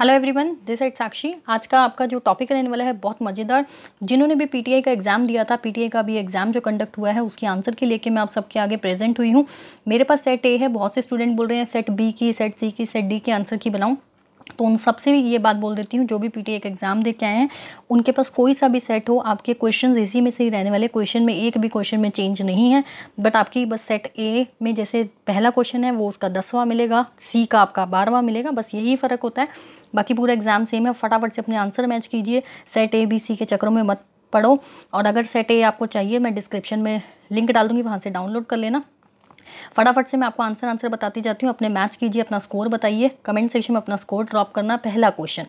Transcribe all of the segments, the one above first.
hello everyone this is Sakshi आज का आपका जो टॉपिक रहने वाला है बहुत मज़ेदार जिन्होंने भी पीटीआई का एग्ज़ाम दिया था पीटीआई का भी एग्ज़ाम जो कंडक्ट हुआ है उसके आंसर के लेके मैं आप सबके आगे प्रेजेंट हुई हूँ मेरे पास सेट ए है बहुत से स्टूडेंट बोल रहे हैं सेट बी की सेट सी की सेट डी के आंसर की बनाऊँ तो उन सबसे भी ये बात बोल देती हूँ जो भी पीटीए का एग्ज़ाम दे के आए हैं उनके पास कोई सा भी सेट हो आपके क्वेश्चन इसी में से ही रहने वाले क्वेश्चन में एक भी क्वेश्चन में चेंज नहीं है बट आपकी बस सेट ए में जैसे पहला क्वेश्चन है वो उसका दसवां मिलेगा सी का आपका बारहवां मिलेगा बस यही फ़र्क होता है बाकी पूरा एग्ज़ाम सेम है फटाफट से अपने आंसर मैच कीजिए सेट ए बी सी के चक्रों में मत पढ़ो और अगर सेट ए आपको चाहिए मैं डिस्क्रिप्शन में लिंक डाल दूँगी वहाँ से डाउनलोड कर लेना फटाफट से मैं आपको आंसर आंसर बताती जाती हूँ अपने मैच कीजिए अपना स्कोर बताइए कमेंट सेक्शन में अपना स्कोर ड्रॉप करना पहला question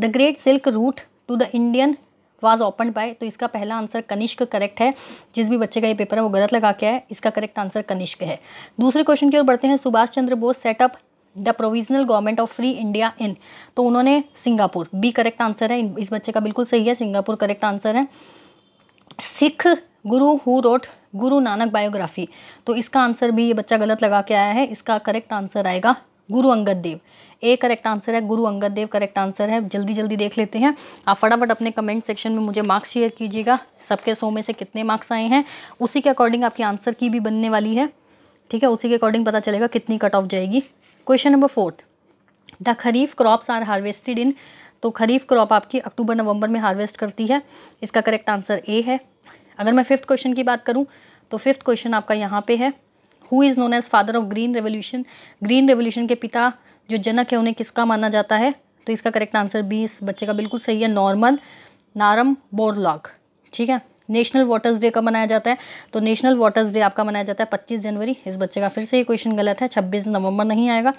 the great silk route to the Indian was open by तो इसका पहला आंसर कनिष्क करेक्ट है जिस भी बच्चे का ये पेपर है वो गलत लगा के है इसका करेक्ट आंसर कनिष्क है दूसरे क्वेश्चन की ओर बढ़ते हैं Subhash Chandra Bose set up the provisional government of free India in तो उन्होंने सिंगापुर बी करेक्ट आंसर है इस बच्चे का बिल्कुल सही है सिंगापुर करेक्ट आंसर है सिख गुरु हु रोट गुरु नानक बायोग्राफी तो इसका आंसर भी ये बच्चा गलत लगा के आया है इसका करेक्ट आंसर आएगा Guru Angad Dev A correct answer है गुरु अंगद देव करेक्ट आंसर है जल्दी जल्दी देख लेते हैं आप फटाफट अपने कमेंट सेक्शन में मुझे मार्क्स शेयर कीजिएगा सबके सो में से कितने मार्क्स आए हैं उसी के अकॉर्डिंग आपकी आंसर की भी बनने वाली है ठीक है उसी के अकॉर्डिंग पता चलेगा कितनी कट ऑफ जाएगी question number fourth the kharif crops are harvested in तो खरीफ क्रॉप आपकी अक्टूबर नवंबर में हार्वेस्ट करती है इसका करेक्ट आंसर ए है अगर मैं फिफ्थ क्वेश्चन की बात करूँ तो फिफ्थ क्वेश्चन आपका यहाँ पे है who is known as father of green revolution green revolution के पिता जो जनक है उन्हें किसका माना जाता है तो इसका करेक्ट आंसर बी इस बच्चे का बिल्कुल सही है नॉर्मल नारम बोरलॉग ठीक है नेशनल वाटर्स डे का मनाया जाता है तो नेशनल वाटर्स डे आपका मनाया जाता है 25 जनवरी इस बच्चे का फिर से ये क्वेश्चन गलत है 26 नवंबर नहीं आएगा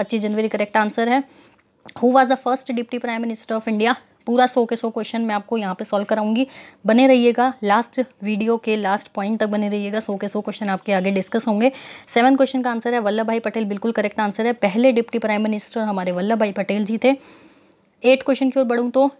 25 जनवरी करेक्ट आंसर है who was the first deputy prime minister of India पूरा सौ के सौ क्वेश्चन मैं आपको यहाँ पे सॉल्व कराऊंगी बने रहिएगा लास्ट वीडियो के लास्ट पॉइंट तक बने रहिएगा सौ के सौ क्वेश्चन आपके आगे डिस्कस होंगे सेवन क्वेश्चन का आंसर है वल्लभ भाई पटेल बिल्कुल करेक्ट आंसर है पहले डिप्टी प्राइम मिनिस्टर हमारे वल्लभ भाई पटेल जी थे एट क्वेश्चन की ओर बढ़ूँ तो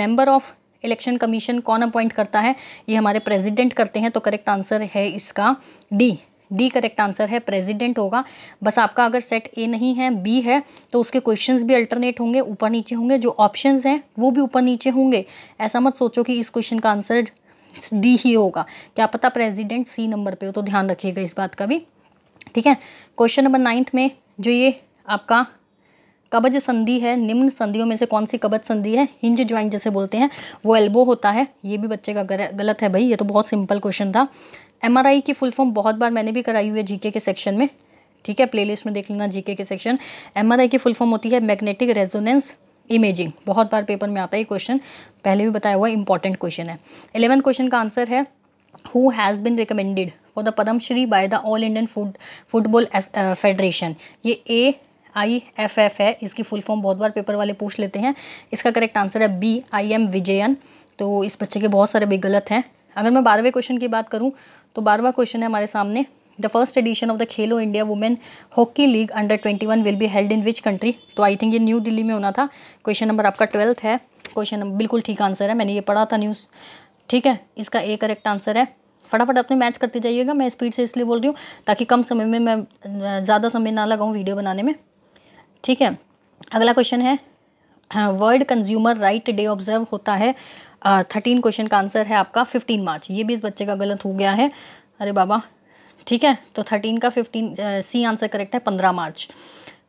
मेम्बर ऑफ इलेक्शन कमीशन कौन अपॉइंट करता है ये हमारे प्रेजिडेंट करते हैं तो करेक्ट आंसर है इसका डी डी करेक्ट आंसर है प्रेसिडेंट होगा बस आपका अगर सेट ए नहीं है बी है तो उसके क्वेश्चंस भी अल्टरनेट होंगे ऊपर नीचे होंगे जो ऑप्शंस हैं वो भी ऊपर नीचे होंगे ऐसा मत सोचो कि इस क्वेश्चन का आंसर डी ही होगा क्या पता प्रेजिडेंट सी नंबर पर हो तो ध्यान रखिएगा इस बात का भी ठीक है क्वेश्चन नंबर नाइन्थ में जो ये आपका कबज संधि है निम्न संधियों में से कौन सी कबज संधि है हिंज ज्वाइंट जैसे बोलते हैं वो एल्बो होता है ये भी बच्चे का गलत है भाई ये तो बहुत सिंपल क्वेश्चन था एम की फुल फॉर्म बहुत बार मैंने भी कराई हुई है जीके के सेक्शन में ठीक है प्लेलिस्ट में देख लेना जीके के सेक्शन एम की फुल फॉर्म होती है मैग्नेटिक रेजोनेंस इमेजिंग बहुत बार पेपर में आता है ये क्वेश्चन पहले भी बताया हुआ इंपॉर्टेंट क्वेश्चन है इलेवन क्वेश्चन का आंसर है who has been recommended for the Padma Shri by the all Indian food football federation ये ए आई एफ एफ है इसकी फुल फॉर्म बहुत बार पेपर वाले पूछ लेते हैं इसका करेक्ट आंसर है बी आई एम विजयन तो इस बच्चे के बहुत सारे भी गलत हैं अगर मैं बारहवें क्वेश्चन की बात करूँ तो बारहवा क्वेश्चन है हमारे सामने the first edition of the Khelo India women hockey league under twenty one will be held in which country तो आई थिंक ये न्यू दिल्ली में होना था क्वेश्चन नंबर आपका ट्वेल्थ है क्वेश्चन नंबर बिल्कुल ठीक आंसर है मैंने ये पढ़ा था न्यूज़ ठीक है इसका ए करेक्ट आंसर है फटाफट अपने मैच करते जाइएगा मैं स्पीड से इसलिए बोल रही हूँ ताकि कम समय में मैं ज़्यादा समय ना लगाऊँ वीडियो बनाने में ठीक है अगला क्वेश्चन है world consumer right day observe होता है थर्टीन क्वेश्चन का आंसर है आपका फिफ्टीन मार्च ये भी इस बच्चे का गलत हो गया है अरे बाबा ठीक है तो थर्टीन का फिफ्टीन सी आंसर करेक्ट है पंद्रह मार्च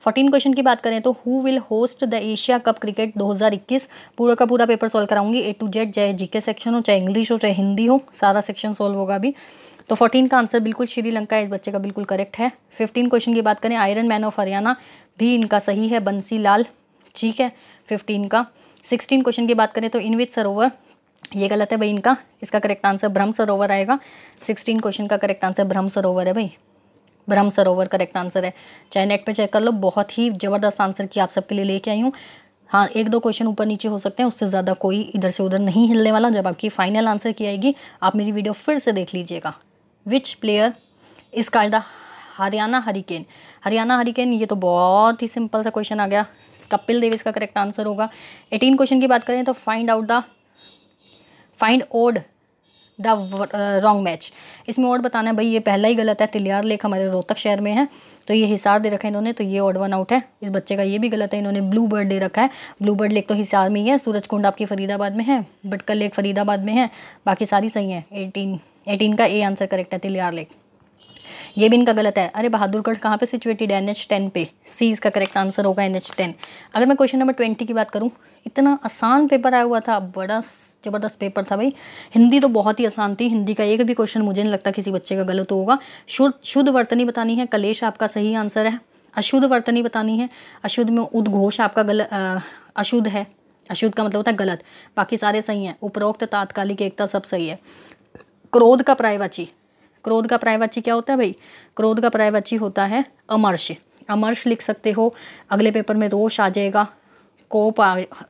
फोर्टीन क्वेश्चन की बात करें तो who will host the Asia cup cricket 2021 पूरा का पूरा पेपर सॉल्व कराऊंगी ए टू जेड चाहे जीके सेक्शन हो चाहे इंग्लिश हो चाहे हिंदी हो सारा सेक्शन सॉल्व होगा अभी तो फोर्टीन का आंसर बिल्कुल श्रीलंका है इस बच्चे का बिल्कुल करेक्ट है फिफ्टीन क्वेश्चन की बात करें आयरन मैन ऑफ हरियाणा भी इनका सही है बंसी लाल ठीक है फिफ्टीन का सिक्सटीन क्वेश्चन की बात करें तो इनविथ सरोवर ये गलत है भाई इनका इसका करेक्ट आंसर ब्रह्म सरोवर आएगा सिक्सटीन क्वेश्चन का करेक्ट आंसर ब्रह्म सरोवर है भाई ब्रह्म सरोवर करेक्ट आंसर है चाहे नेट पे चेक कर लो बहुत ही ज़बरदस्त आंसर की आप सबके लिए लेके आई हूँ हाँ एक दो क्वेश्चन ऊपर नीचे हो सकते हैं उससे ज़्यादा कोई इधर से उधर नहीं हिलने वाला जब आपकी फाइनल आंसर की आएगी आप मेरी वीडियो फिर से देख लीजिएगा which player is called the Haryana hurricane Haryana hurricane ये तो बहुत ही सिंपल सा क्वेश्चन आ गया कपिल देवी इसका करेक्ट आंसर होगा एटीन क्वेश्चन की बात करें तो find out the find odd the wrong match इसमें ओड बताना है भाई ये पहला ही गलत है तिलियार लेक हमारे रोहतक शहर में है तो ये हिसार दे रखा है इन्होंने तो ये ओड वन आउट है इस बच्चे का ये भी गलत है इन्होंने ब्लू बर्ड दे रखा है ब्लू बर्ड लेक तो हिसार में ही है सूरज कुंड आपकी फरीदाबाद में है बटकल लेक फरीदाबाद में है बाकी सारी सही है एटीन एटीन का ए आंसर करेक्ट है तिलियार लेक ये भी इनका गलत है अरे बहादुरगढ़ कहाँ पे सिचुएटेड है एन एच टेन पे सी इसका करेक्ट आंसर होगा एन एच टेन अगर मैं क्वेश्चन नंबर ट्वेंटी की बात करूँ इतना आसान पेपर आया हुआ था बड़ा ज़बरदस्त पेपर था भाई हिंदी तो बहुत ही आसान थी हिंदी का एक भी क्वेश्चन मुझे नहीं लगता किसी बच्चे का गलत होगा शुद्ध शुद्ध वर्तनी बतानी है कलेश आपका सही आंसर है अशुद्ध वर्तनी बतानी है अशुद्ध में उद्घोष आपका गलत अशुद्ध है अशुद्ध का मतलब होता है गलत बाकी सारे सही हैं उपरोक्त तात्कालिक एकता सब सही है क्रोध का प्रायवाची क्रोध का प्रायवाची क्या होता है भाई क्रोध का प्रायवाची होता है अमर्श अमर्श लिख सकते हो अगले पेपर में रोष आ जाएगा स्कोप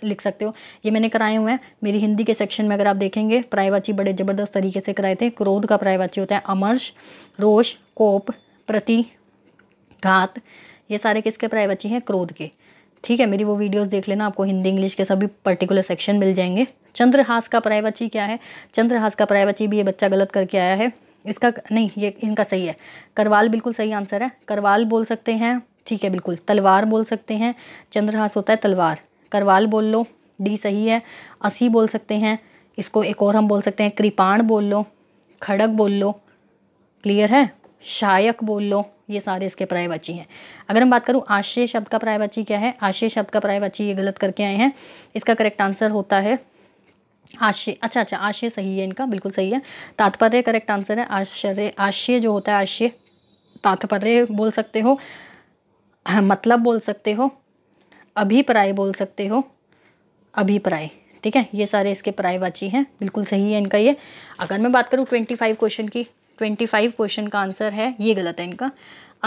लिख सकते हो ये मैंने कराए हुए हैं मेरी हिंदी के सेक्शन में अगर आप देखेंगे प्रायवाची बड़े ज़बरदस्त तरीके से कराए थे क्रोध का प्रायवाची होता है अमर्श रोष कोप प्रति घात ये सारे किसके प्रायवाची हैं क्रोध के ठीक है मेरी वो वीडियोस देख लेना आपको हिंदी इंग्लिश के सभी पर्टिकुलर सेक्शन मिल जाएंगे चंद्रहास का प्रायवाची क्या है चंद्रहास का प्रायवाची भी ये बच्चा गलत करके आया है इसका नहीं ये इनका सही है करवाल बिल्कुल सही आंसर है करवाल बोल सकते हैं ठीक है बिल्कुल तलवार बोल सकते हैं चंद्रहास होता है तलवार करवाल बोल लो डी सही है असी बोल सकते हैं इसको एक और हम बोल सकते हैं कृपाण बोल लो खड़क बोल लो क्लियर है शायक बोल लो ये सारे इसके प्रायवाची हैं अगर हम बात करूं आशय शब्द का प्रायवाची क्या है आशय शब्द का प्रायवाची ये गलत करके आए हैं इसका करेक्ट आंसर होता है आशय अच्छा अच्छा आशय सही है इनका बिल्कुल सही है तात्पर्य करेक्ट आंसर है आश्चर्य आशय जो होता है आशय तात्पर्य बोल सकते हो मतलब बोल सकते हो अभिप्राय बोल सकते हो अभिप्राय ठीक है ये सारे इसके प्रायवाची हैं बिल्कुल सही है इनका ये अगर मैं बात करूँ ट्वेंटी फाइव क्वेश्चन की ट्वेंटी फाइव क्वेश्चन का आंसर है ये गलत है इनका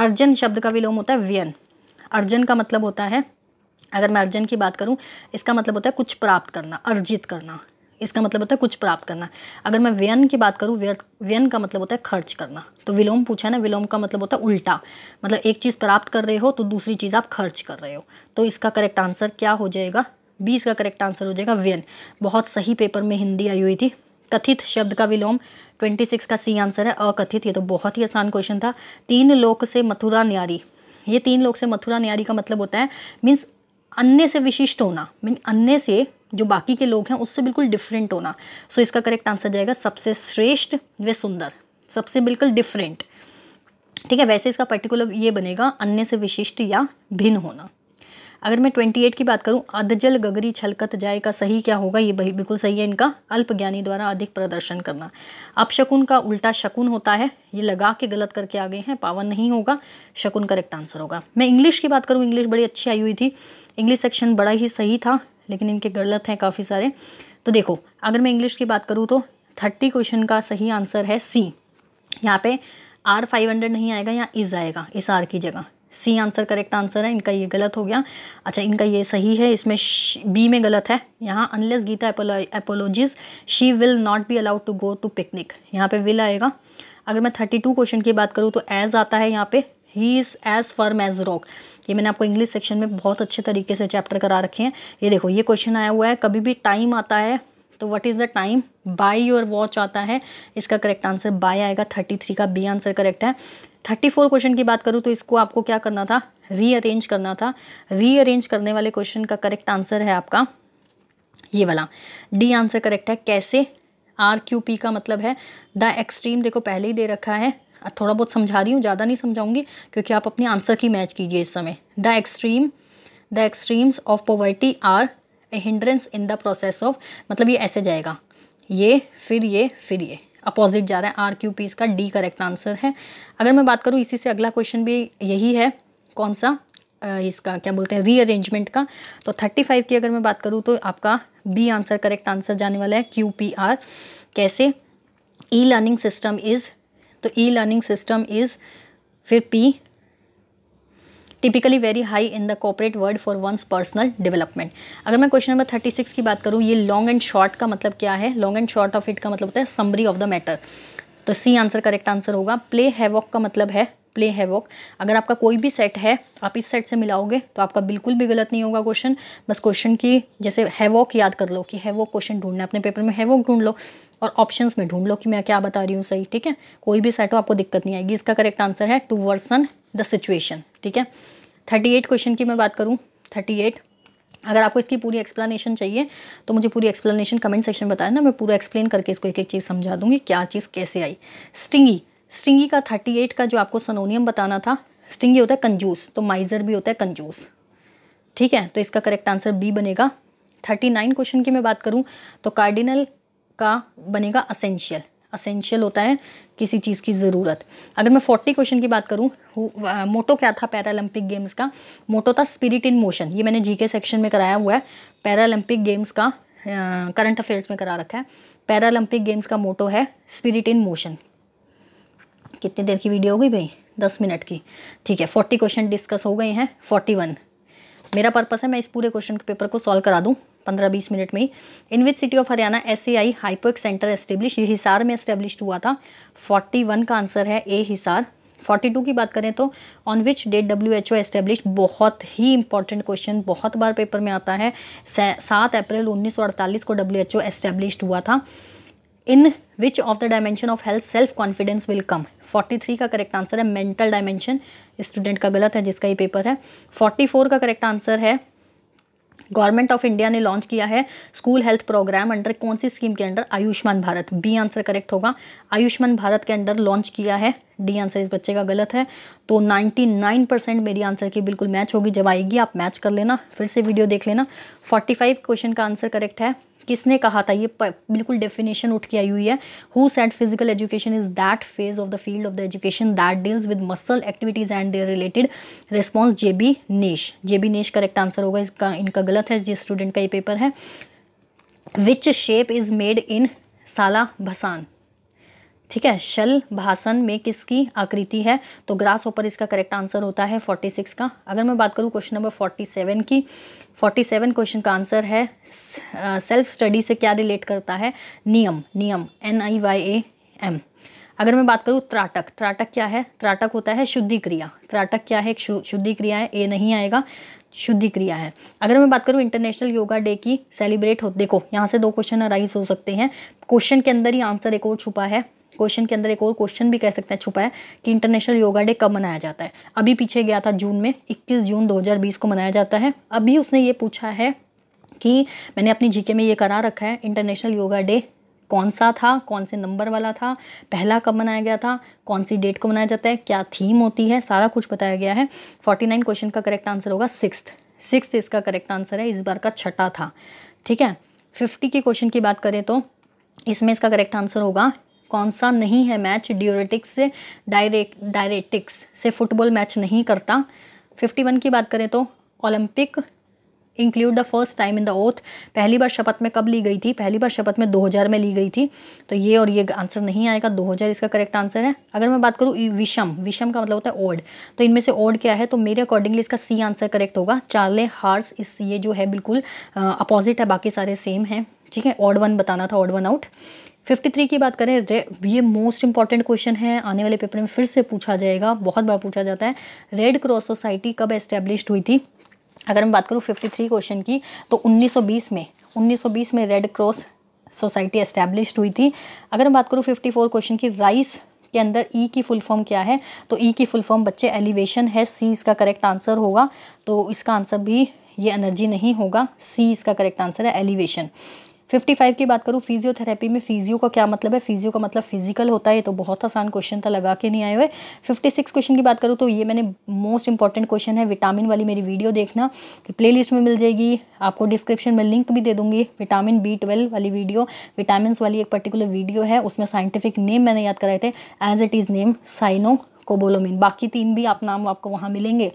अर्जन शब्द का विलोम होता है व्यन अर्जन का मतलब होता है अगर मैं अर्जन की बात करूँ इसका मतलब होता है कुछ प्राप्त करना अर्जित करना इसका मतलब होता है कुछ प्राप्त करना अगर मैं व्यन की बात करूँ व्यन का मतलब होता है खर्च करना तो विलोम पूछा ना विलोम का मतलब होता है उल्टा मतलब एक चीज़ प्राप्त कर रहे हो तो दूसरी चीज़ आप खर्च कर रहे हो तो इसका करेक्ट आंसर क्या हो जाएगा बीस का करेक्ट आंसर हो जाएगा व्यन बहुत सही पेपर में हिंदी आई हुई थी कथित शब्द का विलोम 26 का सी आंसर है अकथित ये तो बहुत ही आसान क्वेश्चन था तीन लोक से मथुरा न्यारी ये तीन लोक से मथुरा न्यारी का मतलब होता है मीन्स अन्य से विशिष्ट होना मीन अन्य से जो बाकी के लोग हैं उससे बिल्कुल डिफरेंट होना सो so, इसका करेक्ट आंसर जाएगा सबसे श्रेष्ठ वे सुंदर सबसे बिल्कुल डिफरेंट ठीक है वैसे इसका पर्टिकुलर ये बनेगा अन्य से विशिष्ट या भिन्न होना अगर मैं ट्वेंटी एट की बात करूं अधजल गगरी छलकत जाए का सही क्या होगा ये बिल्कुल सही है इनका अल्प ज्ञानी द्वारा अधिक प्रदर्शन करना अब शकुन का उल्टा शकुन होता है ये लगा के गलत करके आ गए हैं पावन नहीं होगा शकुन करेक्ट आंसर होगा मैं इंग्लिश की बात करूँ इंग्लिश बड़ी अच्छी आई हुई थी इंग्लिश सेक्शन बड़ा ही सही था लेकिन इनके गलत हैं काफ़ी सारे तो देखो अगर मैं इंग्लिश की बात करूँ तो थर्टी क्वेश्चन का सही आंसर है सी यहाँ पे आर फाइव हंड्रेड नहीं आएगा यहाँ इज़ आएगा इस आर की जगह सी आंसर करेक्ट आंसर है इनका ये गलत हो गया अच्छा इनका ये सही है इसमें बी में गलत है यहाँ unless Geeta apologises she will not be allowed to go to picnic यहाँ पे विल आएगा अगर मैं थर्टी टू क्वेश्चन की बात करूँ तो एज आता है यहाँ पे he is as firm as rock ये मैंने आपको इंग्लिश सेक्शन में बहुत अच्छे तरीके से चैप्टर करा रखे हैं ये देखो ये क्वेश्चन आया हुआ है कभी भी टाइम आता है तो what is the time by your watch आता है इसका करेक्ट आंसर बाय आएगा थर्टी थ्री का बी आंसर करेक्ट है थर्टी फोर क्वेश्चन की बात करूँ तो इसको आपको क्या करना था रीअरेंज करना था रीअरेंज करने वाले क्वेश्चन का करेक्ट आंसर है आपका ये वाला डी आंसर करेक्ट है कैसे आर क्यू पी का मतलब है द एक्सट्रीम देखो पहले ही दे रखा है थोड़ा बहुत समझा रही हूँ ज़्यादा नहीं समझाऊंगी क्योंकि आप अपने आंसर की मैच कीजिए इस समय the extreme the extremes of poverty are a hindrance in the process of मतलब ये ऐसे जाएगा ये फिर ये फिर ये अपोजिट जा रहा है आर क्यू पी इसका डी करेक्ट आंसर है अगर मैं बात करूँ इसी से अगला क्वेश्चन भी यही है कौन सा इसका क्या बोलते हैं रीअरेंजमेंट का तो थर्टी फाइव की अगर मैं बात करूँ तो आपका बी आंसर करेक्ट आंसर जाने वाला है क्यू पी आर कैसे ई लर्निंग सिस्टम इज़ तो ई लर्निंग सिस्टम इज़ फिर पी typically very high in the corporate world for one's personal development अगर मैं क्वेश्चन नंबर थर्टी सिक्स की बात करूँ ये लॉन्ग एंड शॉर्ट का मतलब क्या है long and short of it का मतलब होता है समरी ऑफ द मैटर तो सी आंसर करेक्ट आंसर होगा प्ले हैवॉक का मतलब है प्ले हैवॉक अगर आपका कोई भी सेट है आप इस सेट से मिलाओगे तो आपका बिल्कुल भी गलत नहीं होगा क्वेश्चन बस क्वेश्चन की जैसे हैवॉक याद कर लो कि हैवॉक क्वेश्चन ढूंढना अपने पेपर में हैवॉक ढूंढ लो और ऑप्शंस में ढूंढ लो कि मैं क्या बता रही हूँ सही ठीक है कोई भी सेट हो आपको दिक्कत नहीं आएगी इसका करेक्ट आंसर है टू वर्सन द सिचुएशन ठीक है थर्टी एट क्वेश्चन की मैं बात करूँ थर्टी एट अगर आपको इसकी पूरी एक्सप्लेनेशन चाहिए तो मुझे पूरी एक्सप्लेनेशन कमेंट सेक्शन बताया ना मैं पूरा एक्सप्लेन करके इसको एक एक चीज़ समझा दूंगी क्या चीज़ कैसे आई स्टिंगी स्टिंगी का थर्टी एट का जो आपको सनोनियम बताना था स्टिंगी होता है कंजूस तो माइजर भी होता है कंजूस ठीक है तो इसका करेक्ट आंसर बी बनेगा थर्टी नाइन क्वेश्चन की मैं बात करूँ तो कार्डिनल का बनेगा असेंशियल असेंशियल होता है किसी चीज़ की ज़रूरत अगर मैं फोर्टी क्वेश्चन की बात करूँ uh, मोटो क्या था पैरालंपिक गेम्स का मोटो था स्पिरिट इन मोशन ये मैंने जीके सेक्शन में कराया हुआ है पैरालंपिक गेम्स का करंट uh, अफेयर्स में करा रखा है पैरालंपिक गेम्स का मोटो है स्पिरिट इन मोशन कितनी देर की वीडियो हो गई भाई दस मिनट की ठीक है फोर्टी क्वेश्चन डिस्कस हो गए हैं फोर्टी वन मेरा पर्पस है मैं इस पूरे क्वेश्चन के पेपर को सॉल्व करा दूँ पंद्रह बीस मिनट में in which city of Haryana S A I hypoxic centre establish ये हिसार में एस्टेब्लिश हुआ था फोर्टी वन का आंसर है ए हिसार फोर्टी टू की बात करें तो on which date W H O establish बहुत ही इंपॉर्टेंट क्वेश्चन बहुत बार पेपर में आता है सात अप्रैल उन्नीस सौ अड़तालीस को डब्ल्यू एच ओ एस्टेब्लिश हुआ था in which of the dimension of health self confidence will come forty three का करेक्ट आंसर है मेंटल डायमेंशन स्टूडेंट का गलत है जिसका ये पेपर है फोर्टी फोर का करेक्ट आंसर है गवर्नमेंट ऑफ इंडिया ने लॉन्च किया है स्कूल हेल्थ प्रोग्राम अंडर कौन सी स्कीम के under Ayushman Bharat B answer correct होगा आयुष्मान भारत के अंडर लॉन्च किया है डी आंसर इस बच्चे का गलत है तो 99 परसेंट मेरी आंसर की बिल्कुल मैच होगी जब आएगी आप मैच कर लेना फिर से वीडियो देख लेना 45 क्वेश्चन का आंसर करेक्ट है किसने कहा था ये बिल्कुल डेफिनेशन उठ के आई हुई है who said physical education is that phase of the field of the education that deals with muscle activities and their related response J B Nash J B Nash correct answer होगा इसका इनका गलत है जिस स्टूडेंट का ये paper है which shape is made in Shalabhasana ठीक है शल भाषण में किसकी आकृति है तो ग्रास ऊपर इसका करेक्ट आंसर होता है फोर्टी सिक्स का अगर मैं बात करूँ क्वेश्चन नंबर फोर्टी सेवन की फोर्टी सेवन क्वेश्चन का आंसर है सेल्फ स्टडी से क्या रिलेट करता है नियम नियम N I Y A M अगर मैं बात करूँ त्राटक त्राटक क्या है त्राटक होता है शुद्धि क्रिया त्राटक क्या है शुद्धिक्रिया शुद्धि क्रिया है ए नहीं आएगा शुद्धि क्रिया है अगर मैं बात करूँ इंटरनेशनल योगा डे की सेलिब्रेट हो देखो यहाँ से दो क्वेश्चन अराइज हो सकते हैं क्वेश्चन के अंदर ही आंसर एक और छुपा है क्वेश्चन के अंदर एक और क्वेश्चन भी कह सकते हैं छुपा है कि इंटरनेशनल योगा डे कब मनाया जाता है अभी पीछे गया था जून में 21 जून 2020 को मनाया जाता है अभी उसने ये पूछा है कि मैंने अपनी जीके में ये करा रखा है इंटरनेशनल योगा डे कौन सा था कौन से नंबर वाला था पहला कब मनाया गया था कौन सी डेट को मनाया जाता है क्या थीम होती है सारा कुछ बताया गया है फोर्टी नाइन क्वेश्चन का करेक्ट आंसर होगा सिक्स सिक्स इसका करेक्ट आंसर है इस बार का छठा था ठीक है फिफ्टी के क्वेश्चन की बात करें तो इसमें इसका करेक्ट आंसर होगा कौन सा नहीं है मैच ड्यूरेटिक्स से डायरेक्ट डायरेटिक्स से फुटबॉल मैच नहीं करता फिफ्टी वन की बात करें तो Olympic include the first time in the oath पहली बार शपथ में कब ली गई थी पहली बार शपथ में 2000 में ली गई थी तो ये और ये आंसर नहीं आएगा 2000 इसका करेक्ट आंसर है अगर मैं बात करूँ विषम विषम का मतलब होता है ओड तो इनमें से ओड क्या है तो मेरे अकॉर्डिंगली इसका सी आंसर करेक्ट होगा चार्ले हार्स इस ये जो है बिल्कुल अपोजिट है बाकी सारे सेम है ठीक है ओड वन बताना था ऑड वन आउट 53 की बात करें ये मोस्ट इंपॉर्टेंट क्वेश्चन है आने वाले पेपर में फिर से पूछा जाएगा बहुत बार पूछा जाता है रेड क्रॉस सोसाइटी कब एस्टेब्लिश हुई थी अगर हम बात करूँ 53 क्वेश्चन की तो 1920 में 1920 में रेड क्रॉस सोसाइटी एस्टेब्लिश हुई थी अगर हम बात करूँ 54 क्वेश्चन की राइस के अंदर ई e की फुल फॉर्म क्या है तो ई e की फुल फॉर्म बच्चे एलिवेशन है सी इसका करेक्ट आंसर होगा तो इसका आंसर भी ये एनर्जी नहीं होगा सी इसका करेक्ट आंसर है एलिवेशन फिफ्टी फाइव की बात करूँ फिजियोथेरेपी में फिजियो का क्या मतलब है फिजियो का मतलब फिजिकल होता है तो बहुत आसान क्वेश्चन था लगा के नहीं आए हुए फिफ्टी सिक्स क्वेश्चन की बात करूँ तो ये मैंने मोस्ट इंपॉर्टेंट क्वेश्चन है विटामिन वाली मेरी वीडियो देखना प्ले लिस्ट में मिल जाएगी आपको डिस्क्रिप्शन में लिंक भी दे दूँगी विटामिन बी ट्वेल्व वाली वीडियो विटामिन वाली एक पर्टिकुलर वीडियो है उसमें साइंटिफिक नेम मैंने याद कराए थे as it is name cyanocobalamin बाकी तीन भी आप नाम आपको वहाँ मिलेंगे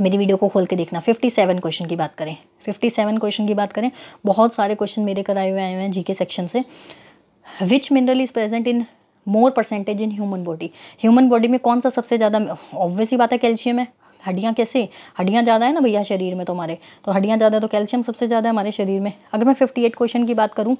मेरी वीडियो को खोल के देखना फिफ्टी सेवन क्वेश्चन की बात करें फिफ्टी सेवन क्वेश्चन की बात करें बहुत सारे क्वेश्चन मेरे कराए हुए आए हुए हैं जीके सेक्शन से which mineral is present in more percentage in human body human body में कौन सा सबसे ज़्यादा ऑब्वियस ही बात है कैल्शियम है हड्डियाँ कैसे हड्डियाँ ज़्यादा है ना भैया शरीर में तो हमारे तो हड्डियाँ ज़्यादा तो कैल्शियम सबसे ज़्यादा है हमारे शरीर में अगर मैं फिफ्टी एट क्वेश्चन की बात करूँ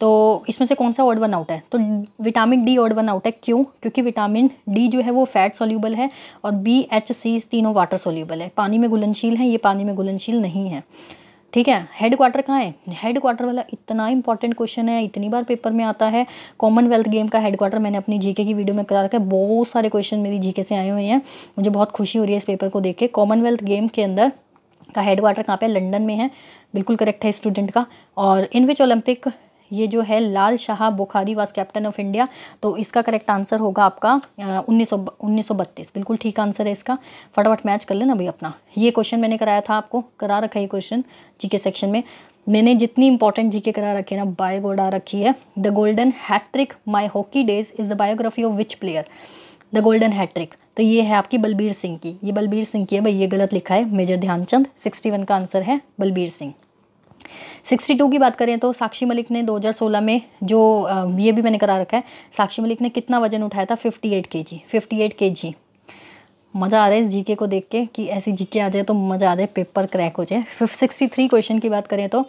तो इसमें से कौन सा ऑड वन आउट है तो vitamin D odd one out है क्यों क्योंकि विटामिन डी जो है वो फैट सोल्यूबल है और बी एच सी तीनों वाटर सोल्यूबल है पानी में घुलनशील है ये पानी में घुलनशील नहीं है ठीक है हेड क्वार्टर कहाँ है हेड क्वार्टर वाला इतना इंपॉर्टेंट क्वेश्चन है इतनी बार पेपर में आता है कॉमनवेल्थ गेम का हेड क्वार्टर मैंने अपनी जीके की वीडियो में करा रखा है बहुत सारे क्वेश्चन मेरी जीके से आए हुए हैं मुझे बहुत खुशी हो रही है इस पेपर को देख के कॉमनवेल्थ गेम के अंदर का हेड क्वार्टर कहाँ पे लंदन में है बिल्कुल करेक्ट है स्टूडेंट का और इन विच ओलंपिक ये जो है Lal Shah Bukhari was captain of India तो इसका करेक्ट आंसर होगा आपका उन्नीस सौ बिल्कुल ठीक आंसर है इसका फटाफट मैच कर लेना अभी अपना ये क्वेश्चन मैंने कराया था आपको करा रखा है क्वेश्चन जीके सेक्शन में मैंने जितनी इंपॉर्टेंट जीके करा रखी है ना बाय रखी है the golden hattrick my hockey days is the biography of which player the golden hattrick तो ये है आपकी बलबीर सिंह की ये बलबीर सिंह की है भाई ये गलत लिखा है मेजर ध्यानचंद सिक्सटी वन का आंसर है बलबीर सिंह टू की बात करें तो साक्षी मलिक ने 2016 में जो ये भी मैंने करा रखा है साक्षी मलिक ने कितना वजन उठाया था फिफ्टी एट के जी फिफ्टी एट के जी मज़ा आ रहा है इस जीके को देख के कि ऐसी जीके आ जाए तो मज़ा आ जाए पेपर क्रैक हो जाए फिफ्थ सिक्सटी थ्री क्वेश्चन की बात करें तो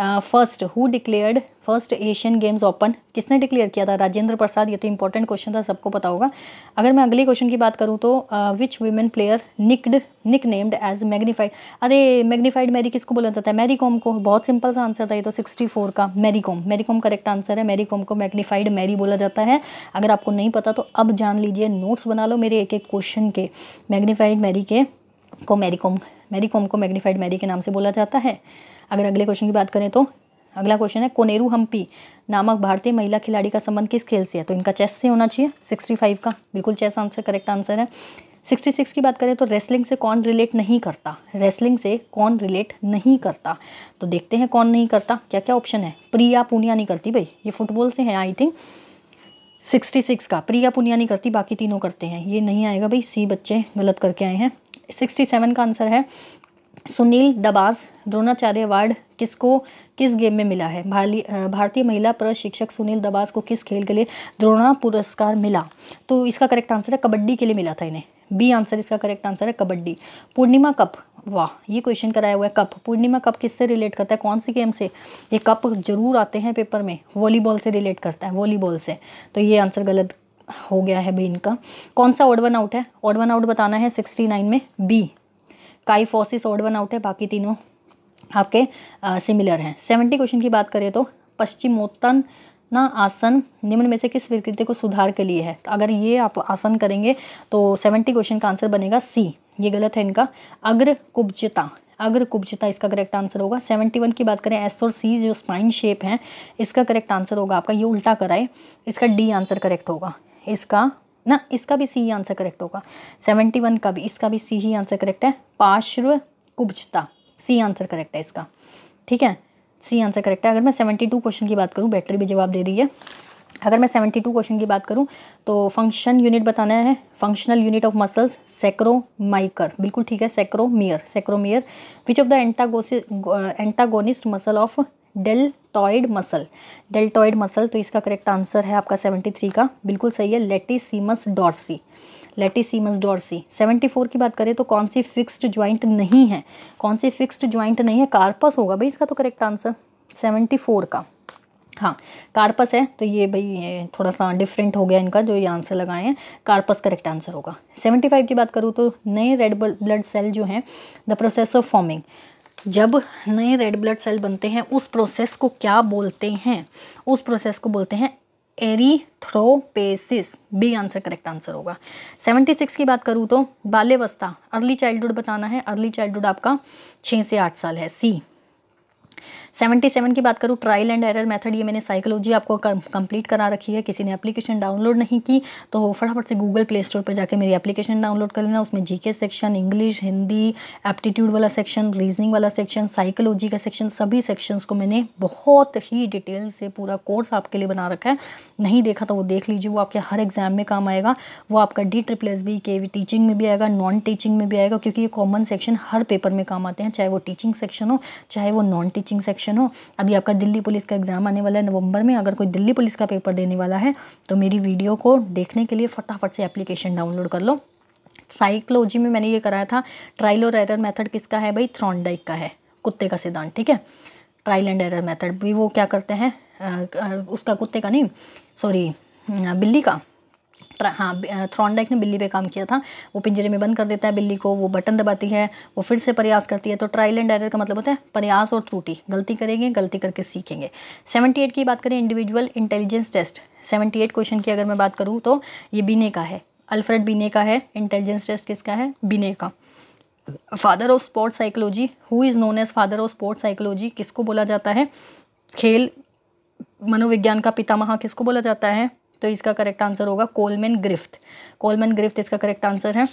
first who declared first Asian games open किसने डिक्लेयर किया था राजेंद्र प्रसाद ये तो इंपॉर्टेंट क्वेश्चन था सबको पता होगा अगर मैं अगले क्वेश्चन की बात करूँ तो which women player nicked nick named as magnified अरे मैग्नीफाइड मैरी किसको बोला जाता है मैरी कॉम को बहुत सिंपल सा आंसर था ये तो सिक्सटी फोर का मैरी कॉम मैरी कॉम करेक्ट आंसर है मैरी कॉम को मैग्नीफाइड मैरी बोला जाता है अगर आपको नहीं पता तो अब जान लीजिए नोट्स बना लो मेरे एक एक क्वेश्चन के मैग्नीफाइड मैरी के को मैरी कॉम मैरी कॉम को मैग्नीफाइड मैरी के नाम से बोला जाता है अगर अगले क्वेश्चन की बात करें तो अगला क्वेश्चन है कोनेरू हम्पी नामक भारतीय महिला खिलाड़ी का संबंध किस खेल से है तो इनका चेस से होना चाहिए सिक्सटी फाइव का बिल्कुल चेस आंसर करेक्ट आंसर है सिक्सटी सिक्स की बात करें तो रेसलिंग से कौन रिलेट नहीं करता रेसलिंग से कौन रिलेट नहीं करता तो देखते हैं कौन नहीं करता क्या क्या ऑप्शन है प्रिया पुनिया नहीं करती भाई ये फुटबॉल से है आई थिंक सिक्सटी सिक्स का प्रिया पुनिया नहीं करती बाकी तीनों करते हैं ये नहीं आएगा भाई सी बच्चे गलत करके आए हैं सिक्सटी सेवन का आंसर है सुनील दबास द्रोणाचार्य अवार्ड किसको किस गेम में मिला है भारतीय महिला प्रशिक्षक सुनील दबास को किस खेल के लिए द्रोणा पुरस्कार मिला तो इसका करेक्ट आंसर है कबड्डी के लिए मिला था इन्हें बी आंसर इसका करेक्ट आंसर है कबड्डी पूर्णिमा कप वाह ये क्वेश्चन कराया हुआ है कप पूर्णिमा कप किससे रिलेट करता है कौन सी गेम से ये कप जरूर आते हैं पेपर में वॉलीबॉल से रिलेट करता है वॉलीबॉल से तो ये आंसर गलत हो गया है भाई इनका कौन सा ऑड वन आउट है ऑड वन आउट बताना है सिक्सटी नाइन में B kyphosis odd one out है बाकी तीनों आपके सिमिलर हैं सेवेंटी क्वेश्चन की बात करें तो पश्चिमोत्तन ना आसन निम्न में से किस विकृति को सुधार के लिए है तो अगर ये आप आसन करेंगे तो सेवेंटी क्वेश्चन का आंसर बनेगा सी ये गलत है इनका अग्र कुब्जता अग्र कुब्जता इसका करेक्ट आंसर होगा सेवेंटी वन की बात करें एस और सी जो स्पाइन शेप है इसका करेक्ट आंसर होगा आपका ये उल्टा कराए इसका डी आंसर करेक्ट होगा इसका ना इसका भी सी ही आंसर करेक्ट होगा सेवेंटी वन का भी इसका भी सी ही आंसर करेक्ट है पार्श्व कुब्जता सी आंसर करेक्ट है इसका ठीक है सी आंसर करेक्ट है अगर मैं सेवेंटी टू क्वेश्चन की बात करूँ बैटरी भी जवाब दे रही है अगर मैं सेवेंटी टू क्वेश्चन की बात करूं तो फंक्शन यूनिट बताना है functional unit of muscles sarcomere बिल्कुल ठीक है sarcomere sarcomere which of the antagonist antagonist muscle of del deltoid muscle deltoid muscle तो इसका करेक्ट आंसर है आपका 73 का बिल्कुल सही है लेटिसीमस डॉर्सी लेटिसीमस डॉर्सी 74 की बात करें तो कौन सी फिक्स्ड ज्वाइंट नहीं है कौन सी फिक्स्ड ज्वाइंट नहीं है कार्पस होगा भाई इसका तो करेक्ट आंसर 74 का हाँ कार्पस है तो ये भाई ये थोड़ा सा डिफरेंट हो गया इनका जो ये आंसर लगाए हैं कार्पस करेक्ट आंसर होगा 75 की बात करूँ तो नए रेड ब्लड सेल जो हैं द प्रोसेस ऑफ फॉर्मिंग जब नए रेड ब्लड सेल बनते हैं उस प्रोसेस को क्या बोलते हैं उस प्रोसेस को बोलते हैं erythropoiesis B answer correct answer होगा 76 की बात करूँ तो बाल्यवस्था अर्ली चाइल्डहुड बताना है अर्ली चाइल्डहुड आपका छः से आठ साल है सी सेवेंटी सेवन की बात करूँ ट्रायल एंड एरर मेथड ये मैंने साइकोलॉजी आपको कंप्लीट करा रखी है किसी ने एप्लीकेशन डाउनलोड नहीं की तो फटाफट से गूगल प्ले स्टोर पर जाकर मेरी एप्लीकेशन डाउनलोड कर लेना उसमें GK section English Hindi aptitude वाला सेक्शन रीजनिंग वाला सेक्शन साइकोलॉजी का सेक्शन सभी सेक्शंस को मैंने बहुत ही डिटेल से पूरा कोर्स आपके लिए बना रखा है नहीं देखा तो वो देख लीजिए वो आपके हर एग्जाम में काम आएगा वो आपका डी ट्रिपल एस बी के टीचिंग में भी आएगा नॉन टीचिंग में भी आएगा क्योंकि ये कॉमन सेक्शन हर पेपर में काम आते हैं चाहे वो टीचिंग सेक्शन हो चाहे वो नॉन टीचिंग सेक्शन क्वेश्चन हो अभी आपका दिल्ली पुलिस का एग्ज़ाम आने वाला है नवंबर में अगर कोई दिल्ली पुलिस का पेपर देने वाला है तो मेरी वीडियो को देखने के लिए फटाफट से एप्लीकेशन डाउनलोड कर लो साइकोलॉजी में मैंने ये कराया था ट्रायल और एरर मेथड किसका है भाई थ्रॉन्डाइक का है कुत्ते का सिद्धांत ठीक है ट्रायल एंड एरर मेथड भी वो क्या करते हैं उसका कुत्ते का नहीं सॉरी बिल्ली का हाँ थ्रॉनडाइक ने बिल्ली पे काम किया था वो पिंजरे में बंद कर देता है बिल्ली को वो बटन दबाती है वो फिर से प्रयास करती है तो ट्रायल एंड एरर का मतलब होता है प्रयास और त्रुटि गलती करेंगे गलती करके सीखेंगे सेवेंटी एट की बात करें individual intelligence test seventy eight question की अगर मैं बात करूँ तो ये बीने का है अल्फ्रेड बीने का है इंटेलिजेंस टेस्ट किसका है बीने का father of sports psychology who is known as father of sports psychology किसको बोला जाता है खेल मनोविज्ञान का पितामह किसको बोला जाता है तो इसका करेक्ट आंसर होगा कोलमेन ग्रिफ्ट कोलमेन ग्रिफ्ट इसका करेक्ट आंसर है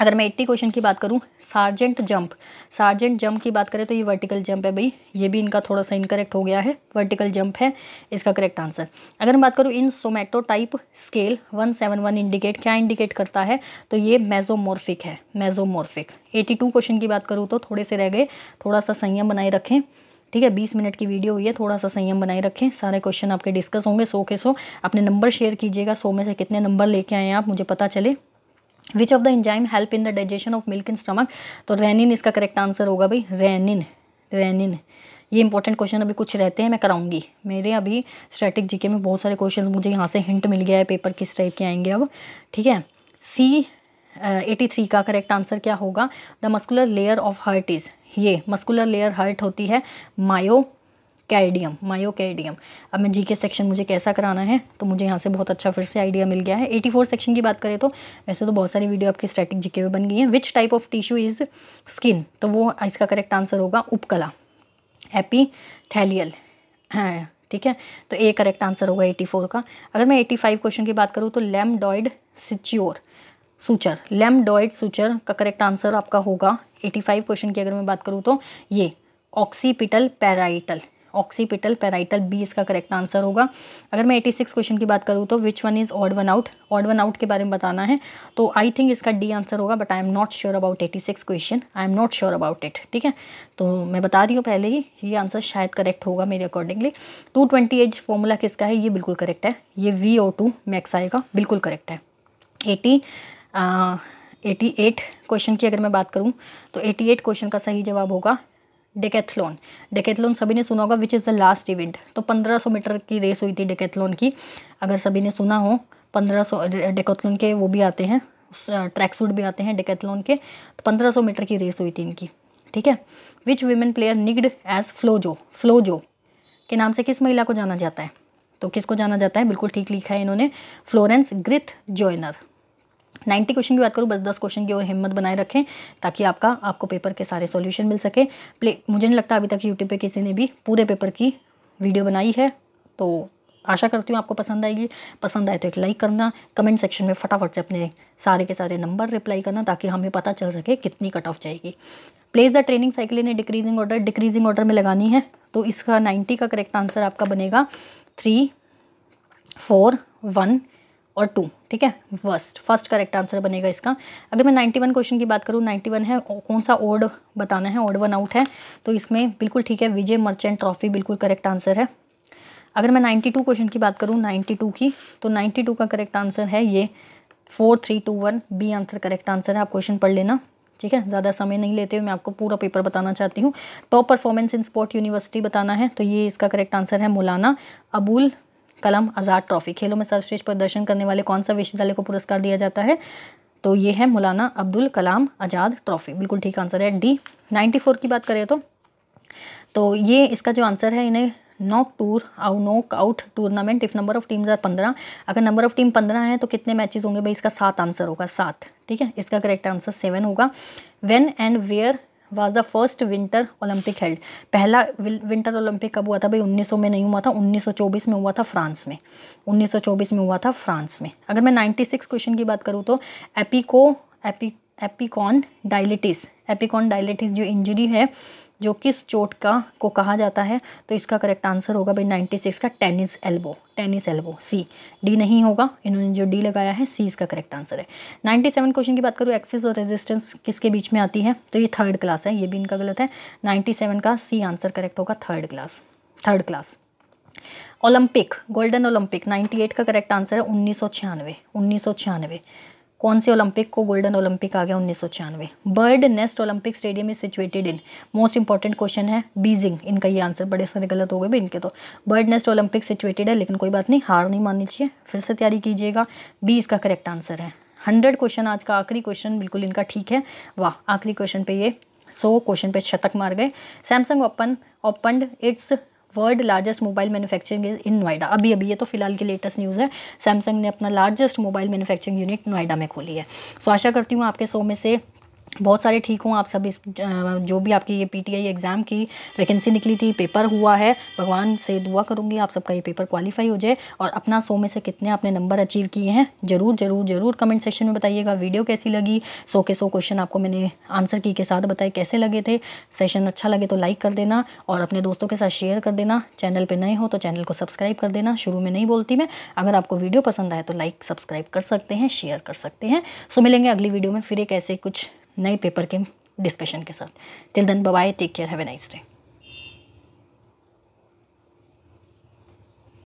अगर मैं एट्टी क्वेश्चन की बात करूं सार्जेंट जंप सार्जेंट जंप की बात करें तो ये वर्टिकल जंप है भाई ये भी इनका थोड़ा सा इनकरेक्ट हो गया है वर्टिकल जंप है इसका करेक्ट आंसर अगर मैं बात करूं in somatotype scale one seven one indicate क्या इंडिकेट करता है तो ये मेजोमॉर्फिक है मेजोमॉर्फिक एटी टू क्वेश्चन की बात करूँ तो थोड़े से रह गए थोड़ा सा संयम बनाए रखें ठीक है बीस मिनट की वीडियो हुई है थोड़ा सा संयम बनाए रखें सारे क्वेश्चन आपके डिस्कस होंगे सो के सो अपने नंबर शेयर कीजिएगा सो में से कितने नंबर लेके आए हैं आप मुझे पता चले which of the enzyme help in the digestion of milk in stomach तो रेनिन इसका करेक्ट आंसर होगा भाई रेनिन रेनिन ये इंपॉर्टेंट क्वेश्चन अभी कुछ रहते हैं मैं कराऊंगी मेरे अभी स्ट्रेटिक जीके में बहुत सारे क्वेश्चन मुझे यहाँ से हिंट मिल गया है पेपर किस टाइप के आएंगे अब ठीक है सी एटी थ्री का करेक्ट आंसर क्या होगा the muscular layer of heart is ये मस्कुलर लेयर हर्ट होती है मायो कैडियम कैडियम अब मैं जी के सेक्शन मुझे कैसा कराना है तो मुझे यहाँ से बहुत अच्छा फिर से आइडिया मिल गया है 84 सेक्शन की बात करें तो वैसे तो बहुत सारी वीडियो आपकी स्टैटिक जीके में बन गई है which type of tissue is skin तो वो इसका करेक्ट आंसर होगा उपकला एपी थैलियल हाँ, ठीक है तो ए करेक्ट आंसर होगा एटी का अगर मैं एटी क्वेश्चन की बात करूँ तो lambdoid suture suture lambdoid suture का करेक्ट आंसर आपका होगा 85 क्वेश्चन की अगर मैं बात करूँ तो ये occipital parietal occipital parietal B इसका करेक्ट आंसर होगा अगर मैं 86 क्वेश्चन की बात करूँ तो which one is odd one out odd one out के बारे में बताना है तो आई थिंक इसका डी आंसर होगा but I am not sure about 86 question I am not sure about it ठीक है तो मैं बता रही हूँ पहले ही ये आंसर शायद करेक्ट होगा मेरे accordingly two twenty age formula किसका है ये बिल्कुल करेक्ट है ये वी ओ टू मैक्स आएगा बिल्कुल करेक्ट है एटी एटी एट क्वेश्चन की अगर मैं बात करूँ तो एटी एट क्वेश्चन का सही जवाब होगा डेकेथलोन डेकेथलोन सभी ने सुना होगा which is the last event तो 1500 मीटर की रेस हुई थी डेकेथलोन की अगर सभी ने सुना हो 1500 डेकेथलोन के वो भी आते हैं ट्रैक सूट भी आते हैं डेकेथलोन के तो 1500 मीटर की रेस हुई थी इनकी ठीक है which women player nicked as FloJo FloJo के नाम से किस महिला को जाना जाता है तो किसको जाना जाता है बिल्कुल ठीक लिखा है इन्होंने Florence Griffith Joyner ninety question की बात करूँ बस दस क्वेश्चन की और हिम्मत बनाए रखें ताकि आपका आपको पेपर के सारे सॉल्यूशन मिल सके प्ले मुझे नहीं लगता अभी तक यूट्यूब पे किसी ने भी पूरे पेपर की वीडियो बनाई है तो आशा करती हूँ आपको पसंद आएगी पसंद आए तो एक लाइक करना कमेंट सेक्शन में फटाफट से अपने सारे के सारे नंबर रिप्लाई करना ताकि हमें पता चल सके कितनी कट ऑफ जाएगी place the training cycle in decreasing order decreasing order में लगानी है तो इसका नाइन्टी का करेक्ट आंसर आपका बनेगा थ्री फोर वन और टू ठीक है फर्स्ट फर्स्ट करेक्ट आंसर बनेगा इसका अगर मैं नाइन्टी वन क्वेश्चन की बात करूँ नाइन्टी वन है कौन सा ओड बताना है ओड वन आउट है तो इसमें बिल्कुल ठीक है विजय मर्चेंट ट्रॉफी बिल्कुल करेक्ट आंसर है अगर मैं नाइन्टी टू क्वेश्चन की बात करूँ नाइन्टी टू की तो नाइन्टी टू का करेक्ट आंसर है ये four three two one B answer correct answer है आप क्वेश्चन पढ़ लेना ठीक है ज़्यादा समय नहीं लेते हुए मैं आपको पूरा पेपर बताना चाहती हूँ top performance in sport university बताना है तो ये इसका करेक्ट आंसर है मौलाना अबुल कलम आज़ाद ट्रॉफी खेलों में सर्वश्रेष्ठ प्रदर्शन करने वाले कौन सा विश्वविद्यालय को पुरस्कार दिया जाता है तो ये है मौलाना अब्दुल कलाम आज़ाद ट्रॉफी बिल्कुल ठीक आंसर है डी नाइन्टी की बात करें तो तो ये इसका जो आंसर है इन्हें knock tour ou knock out tournament if number of teams are पंद्रह अगर नंबर ऑफ़ टीम पंद्रह है तो कितने मैचेस होंगे भाई इसका सात आंसर होगा सात ठीक है इसका करेक्ट आंसर सेवन होगा when and where was the first winter Olympic held पहला विंटर ओलंपिक कब हुआ था भाई 1900 में नहीं हुआ था 1924 में हुआ था फ्रांस में 1924 में हुआ था फ्रांस में अगर मैं 96 क्वेश्चन की बात करूँ तो epico epi epicondylitis epicondylitis जो इंजरी है जो किस चोट का को कहा जाता है तो इसका करेक्ट आंसर होगा भाई नाइन्टी सिक्स का tennis elbow tennis elbow C D नहीं होगा इन्होंने जो डी लगाया है सी इसका करेक्ट आंसर है नाइन्टी सेवन क्वेश्चन की बात करूँ एक्सेस और रेजिस्टेंस किसके बीच में आती है तो ये थर्ड क्लास है ये भी इनका गलत है नाइन्टी सेवन का सी आंसर करेक्ट होगा third class third class Olympic golden Olympic 98 का करेक्ट आंसर है उन्नीस सौ छियानवे उन्नीस सौ छियानवे कौन से ओलंपिक को गोल्डन ओलंपिक आ गया उन्नीस bird nest Olympic stadium is situated in most important question है बीजिंग इनका ये आंसर बड़े सारे गलत हो गए भी इनके तो बर्ड नेस्ट ओलंपिक सिचुएटेड है लेकिन कोई बात नहीं हार नहीं माननी चाहिए फिर से तैयारी कीजिएगा बी इसका करेक्ट आंसर है हंड्रेड क्वेश्चन आज का आखिरी क्वेश्चन बिल्कुल इनका ठीक है वाह आखिरी क्वेश्चन पे ये सो क्वेश्चन पे शतक मार गए Samsung open open it's world largest mobile manufacturing is in Noida अभी अभी ये तो फिलहाल की लेटेस्ट न्यूज़ है सैमसंग ने अपना largest mobile manufacturing unit Noida में खोली है सो आशा करती हूँ आपके सो में से बहुत सारे ठीक हों आप सब इस जो भी आपकी ये पीटीआई एग्ज़ाम की वैकेंसी निकली थी पेपर हुआ है भगवान से दुआ करूँगी आप सबका ये पेपर क्वालिफाई हो जाए और अपना सो में से कितने आपने नंबर अचीव किए हैं ज़रूर ज़रूर ज़रूर कमेंट सेक्शन में बताइएगा वीडियो कैसी लगी सो के सौ क्वेश्चन आपको मैंने आंसर की के साथ बताए कैसे लगे थे सेशन अच्छा लगे तो लाइक कर देना और अपने दोस्तों के साथ शेयर कर देना चैनल पर नए हो तो चैनल को सब्सक्राइब कर देना शुरू में नहीं बोलती मैं अगर आपको वीडियो पसंद आए तो लाइक सब्सक्राइब कर सकते हैं शेयर कर सकते हैं सो मिलेंगे अगली वीडियो में फिर एक ऐसे कुछ नए पेपर के डिस्कशन के साथ till then bye take care have a nice day